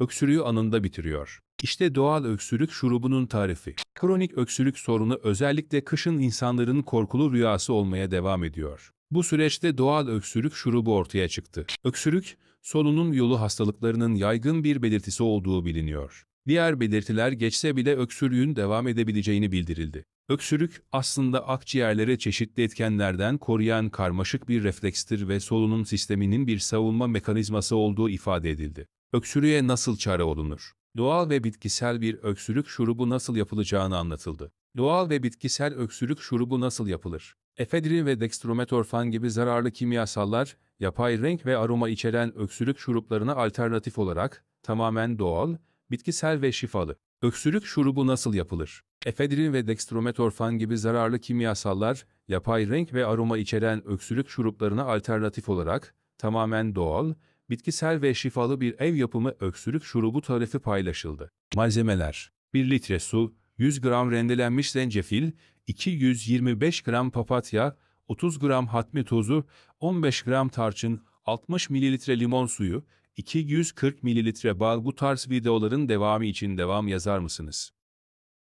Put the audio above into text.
öksürüğü anında bitiriyor. İşte doğal öksürük şurubunun tarifi. Kronik öksürük sorunu özellikle kışın insanların korkulu rüyası olmaya devam ediyor. Bu süreçte doğal öksürük şurubu ortaya çıktı. Öksürük, solunum yolu hastalıklarının yaygın bir belirtisi olduğu biliniyor. Diğer belirtiler geçse bile öksürüğün devam edebileceğini bildirildi. Öksürük aslında akciğerlere çeşitli etkenlerden koruyan karmaşık bir reflekstir ve solunum sisteminin bir savunma mekanizması olduğu ifade edildi. Öksürüğe nasıl çare olunur? Doğal ve bitkisel bir öksürük şurubu nasıl yapılacağını anlatıldı. Doğal ve bitkisel öksürük şurubu nasıl yapılır? Efedrin ve dextrometorfan gibi zararlı kimyasallar, yapay renk ve aroma içeren öksürük şuruplarına alternatif olarak, tamamen doğal, bitkisel ve şifalı. Öksürük şurubu nasıl yapılır? Efedrin ve dextrometorfan gibi zararlı kimyasallar, yapay renk ve aroma içeren öksürük şuruplarına alternatif olarak, tamamen doğal, bitkisel ve şifalı bir ev yapımı öksürük şurubu tarifi paylaşıldı. Malzemeler 1 litre su, 100 gram rendelenmiş zencefil, 225 gram papatya, 30 gram hatmi tozu, 15 gram tarçın, 60 mililitre limon suyu, 240 mililitre bal bu tarz videoların devamı için devam yazar mısınız?